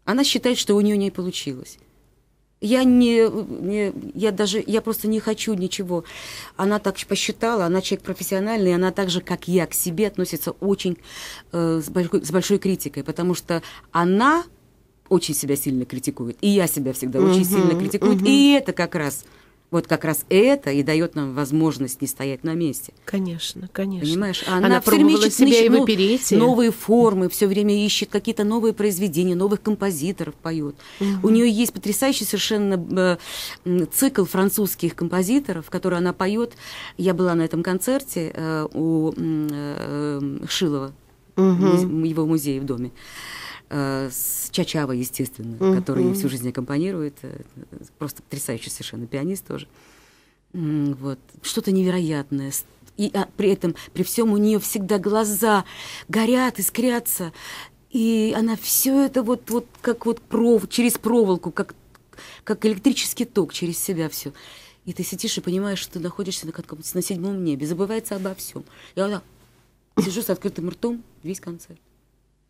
Она считает, что у нее не получилось. Я не, не, я даже, я просто не хочу ничего. Она так посчитала, она человек профессиональный, она так же, как я, к себе относится очень э, с, большой, с большой критикой, потому что она очень себя сильно критикует, и я себя всегда угу, очень сильно критикует, угу. и это как раз вот как раз это и дает нам возможность не стоять на месте. Конечно, конечно. Понимаешь, она, она все время ищет себя ищет, и выпереть. Ну, новые формы, все время ищет какие-то новые произведения, новых композиторов поет. Угу. У нее есть потрясающий совершенно э, цикл французских композиторов, которые она поет. Я была на этом концерте э, у э, Шилова, угу. его музее в доме. Э, с Чачава, естественно, mm-hmm. который всю жизнь аккомпанирует. Э, просто потрясающий совершенно пианист тоже. Вот. Что-то невероятное. И а, при этом, при всем у нее всегда глаза горят, искрятся. И она все это вот, вот как вот пров, через проволоку, как, как электрический ток через себя все. И ты сидишь и понимаешь, что ты находишься на, на седьмом небе, забывается обо всем. и она сижу с открытым ртом весь концерт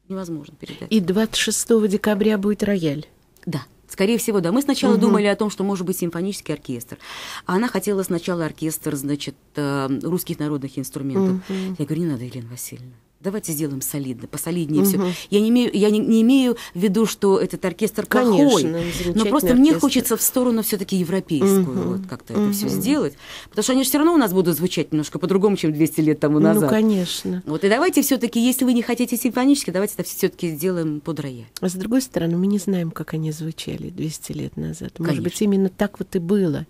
невозможно передать. И 26 декабря будет рояль. Да. Скорее всего, да. Мы сначала угу. думали о том, что может быть симфонический оркестр. А она хотела сначала оркестр, значит, э, русских народных инструментов. Угу. Я говорю, не надо, Елена Васильевна. Давайте сделаем солидно, посолиднее угу. все. Я не имею, я не, не имею в виду, что этот оркестр плохой, Конечно, но просто оркестр. мне хочется в сторону все-таки европейскую угу. вот как-то угу. это все сделать, потому что они же все равно у нас будут звучать немножко по-другому, чем 200 лет тому ну, назад. Ну конечно. Вот и давайте все-таки, если вы не хотите симфонически, давайте это все-таки сделаем под рояль. А с другой стороны, мы не знаем, как они звучали 200 лет назад. Может быть, именно так вот и было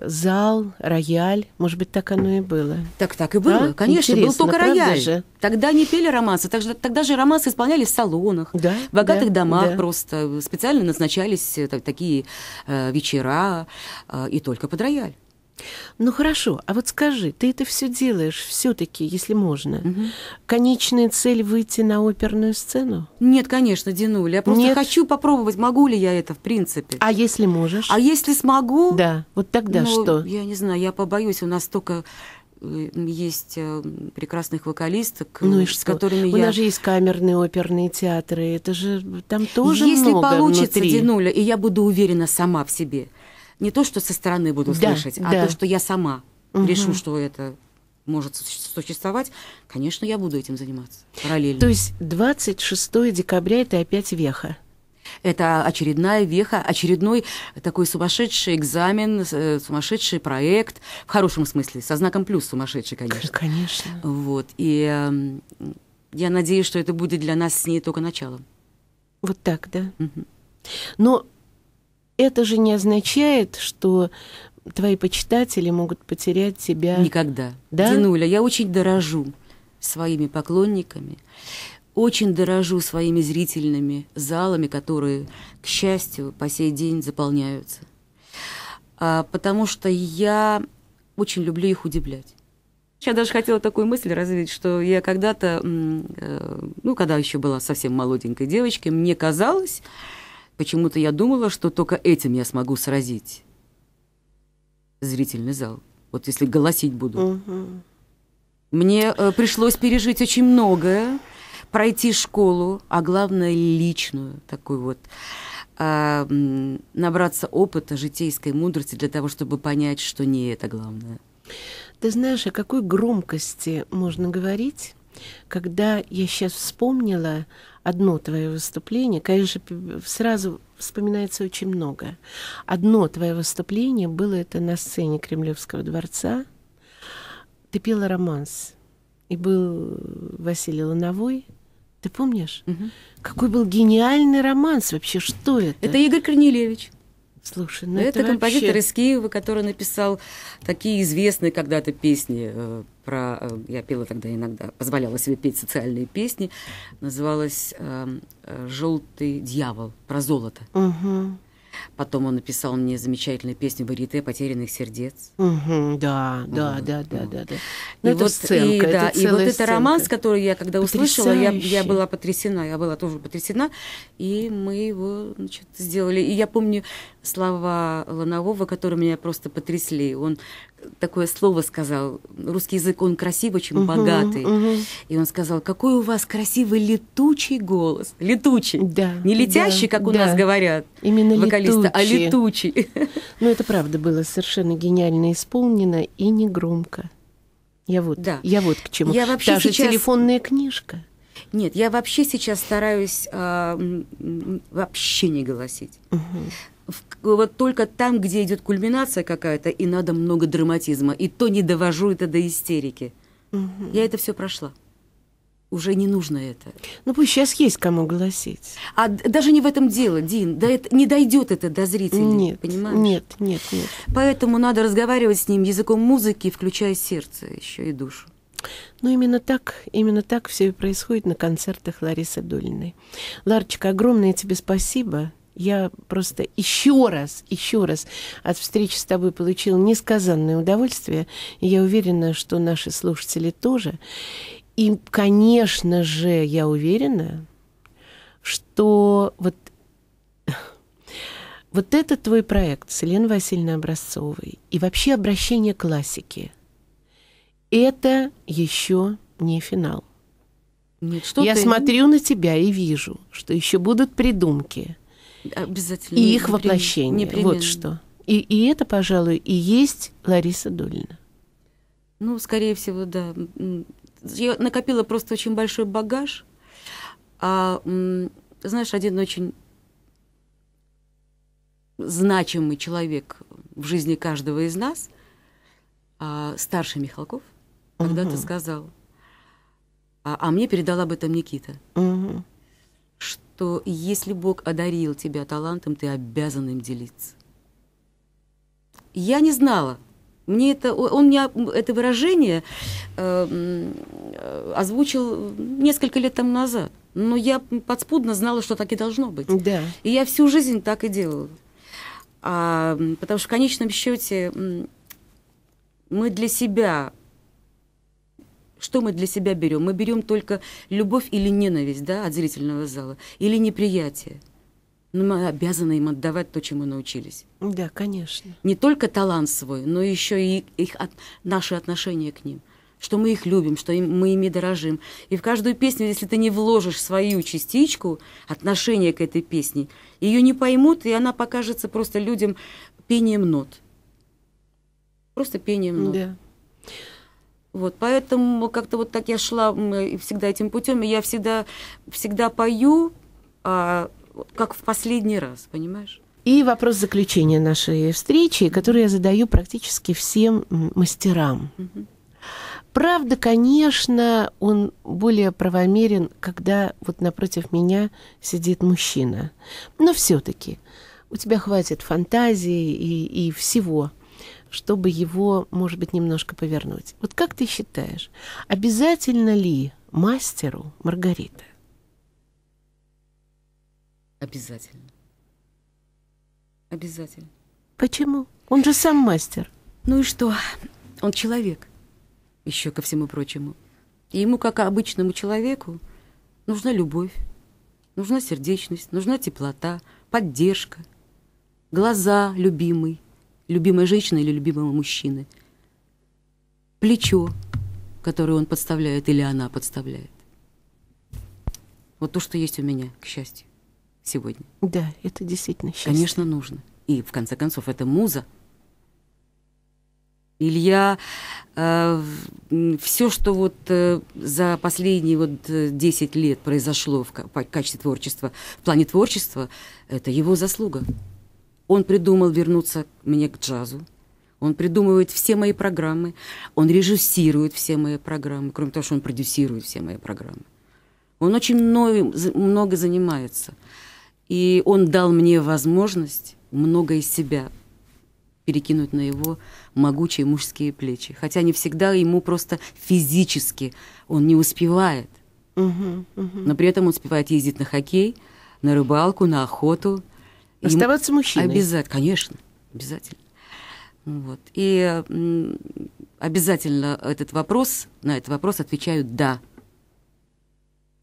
зал, рояль. Может быть, так оно и было. Так так и было, да? конечно. Интересно, был только рояль. Же? Тогда не пели романсы, тогда, тогда же романсы исполняли в салонах, да? в богатых да? домах да. просто. Специально назначались э, так, такие э, вечера э, и только под рояль. Ну хорошо, а вот скажи, ты это все делаешь все-таки, если можно. Угу. Конечная цель выйти на оперную сцену? Нет, конечно, Динуля. Я просто Нет. хочу попробовать, могу ли я это в принципе. А если можешь? А если смогу? Да, вот тогда ну, что? Я не знаю, я побоюсь, у нас столько э, есть э, прекрасных вокалисток, ну и с что? которыми У нас же есть камерные оперные театры, это же там тоже Если много получится, внутри. Динуля, и я буду уверена сама в себе – не то, что со стороны буду да, слышать, а да. а то, что я сама угу. решу, что это может существовать, конечно, я буду этим заниматься параллельно. То есть 26 декабря это опять веха? Это очередная веха, очередной такой сумасшедший экзамен, э, сумасшедший проект, в хорошем смысле, со знаком плюс сумасшедший, конечно. Конечно. Вот, и эм, я надеюсь, что это будет для нас с ней только началом. Вот так, да? Угу. Но это же не означает, что твои почитатели могут потерять тебя. Никогда. Да? Динуля, я очень дорожу своими поклонниками, очень дорожу своими зрительными залами, которые, к счастью, по сей день заполняются. А, потому что я очень люблю их удивлять. Я даже хотела такую мысль развить, что я когда-то, э, ну, когда еще была совсем молоденькой девочкой, мне казалось, Почему-то я думала, что только этим я смогу сразить. Зрительный зал. Вот если голосить буду. Угу. Мне э, пришлось пережить очень многое, пройти школу, а главное личную такую вот э, набраться опыта, житейской мудрости для того, чтобы понять, что не это главное. Ты знаешь, о какой громкости можно говорить? Когда я сейчас вспомнила одно твое выступление, конечно, сразу вспоминается очень много. Одно твое выступление было это на сцене Кремлевского дворца. Ты пела романс, и был э, Василий Лановой. Ты помнишь? Угу. Какой был гениальный романс вообще? Что это? Это Игорь Корнелевич. Слушай, ну, ну это, это композитор вообще... из Киева, который написал такие известные когда-то песни э, про... Э, я пела тогда иногда, позволяла себе петь социальные песни. Называлась э, эм, «Желтый дьявол» про золото. Угу. Потом он написал мне замечательную песню Барите «Потерянных сердец». Угу, да, да, угу. да, да, да, да. Но и ну, это вот, сценка, и, да, и вот это роман, который я когда услышала, я, я была потрясена, я была тоже потрясена, и мы его значит, сделали. И я помню слова Ланового, которые меня просто потрясли. Он такое слово сказал. Русский язык, он красивый, очень угу, богатый. Угу. И он сказал, какой у вас красивый летучий голос. Летучий. Да, Не летящий, да, как у да. нас говорят Именно вокалисты, летучий. а летучий. Ну, это правда было совершенно гениально исполнено и не громко. Я вот, да. я вот к чему. Я вообще Даже сейчас... телефонная книжка. Нет, я вообще сейчас стараюсь э, вообще не голосить. Угу вот только там, где идет кульминация какая-то, и надо много драматизма. И то не довожу это до истерики. Угу. Я это все прошла. Уже не нужно это. Ну пусть сейчас есть кому голосить. А даже не в этом дело, Дин. Да это, не дойдет это до зрителей, нет, понимаешь? Нет, нет, нет. Поэтому надо разговаривать с ним языком музыки, включая сердце еще и душу. Ну, именно так, именно так все и происходит на концертах Ларисы Долиной. Ларочка, огромное тебе спасибо. Я просто еще раз, еще раз от встречи с тобой получил несказанное удовольствие. И я уверена, что наши слушатели тоже. И, конечно же, я уверена, что вот вот этот твой проект с Еленой Васильевной Образцовой и вообще обращение классики – это еще не финал. Нет, что Я ты... смотрю на тебя и вижу, что еще будут придумки – Обязательно. И их воплощение. Непременно. Вот что. И, и это, пожалуй, и есть Лариса Долина. Ну, скорее всего, да. Я накопила просто очень большой багаж. А, знаешь, один очень значимый человек в жизни каждого из нас, а, старший Михалков, когда-то угу. сказал, а, а мне передала об этом Никита. Угу то если Бог одарил тебя талантом, ты обязан им делиться. Я не знала. Мне это, он мне это выражение эм, э, озвучил несколько лет тому назад. Но я подспудно знала, что так и должно быть. Да. И я всю жизнь так и делала. А, потому что в конечном счете мы для себя что мы для себя берем? Мы берем только любовь или ненависть да, от зрительного зала, или неприятие. Но ну, мы обязаны им отдавать то, чему научились. Да, конечно. Не только талант свой, но еще и их от, наши отношения к ним что мы их любим, что им, мы ими дорожим. И в каждую песню, если ты не вложишь свою частичку отношения к этой песне, ее не поймут, и она покажется просто людям пением нот. Просто пением нот. Да. Вот, поэтому как-то вот так я шла всегда этим путем, и я всегда, всегда пою, а, как в последний раз, понимаешь? И вопрос заключения нашей встречи, который я задаю практически всем мастерам. Угу. Правда, конечно, он более правомерен, когда вот напротив меня сидит мужчина. Но все-таки у тебя хватит фантазии и, и всего – чтобы его, может быть, немножко повернуть. Вот как ты считаешь, обязательно ли мастеру Маргарита? Обязательно. Обязательно. Почему? Он же сам мастер. Ну и что? Он человек, еще ко всему прочему. И ему, как и обычному человеку, нужна любовь, нужна сердечность, нужна теплота, поддержка, глаза любимый, любимой женщины или любимого мужчины. Плечо, которое он подставляет или она подставляет. Вот то, что есть у меня, к счастью, сегодня. Да, это действительно счастье. Конечно, нужно. И, в конце концов, это муза. Илья, э, все, что вот э, за последние вот 10 э, лет произошло в, в качестве творчества, в плане творчества, это его заслуга. Он придумал вернуться мне к джазу. Он придумывает все мои программы. Он режиссирует все мои программы, кроме того, что он продюсирует все мои программы. Он очень мною, много занимается. И он дал мне возможность много из себя перекинуть на его могучие мужские плечи. Хотя не всегда ему просто физически он не успевает. Угу, угу. Но при этом он успевает ездить на хоккей, на рыбалку, на охоту, Оставаться и, мужчиной. Обязательно, конечно, обязательно. Вот. И обязательно этот вопрос, на этот вопрос отвечают «да».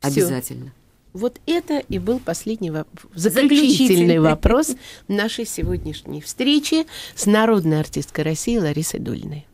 Всё. Обязательно. Вот это и был последний воп- заключительный, заключительный вопрос нашей сегодняшней встречи с народной артисткой России Ларисой Дульной.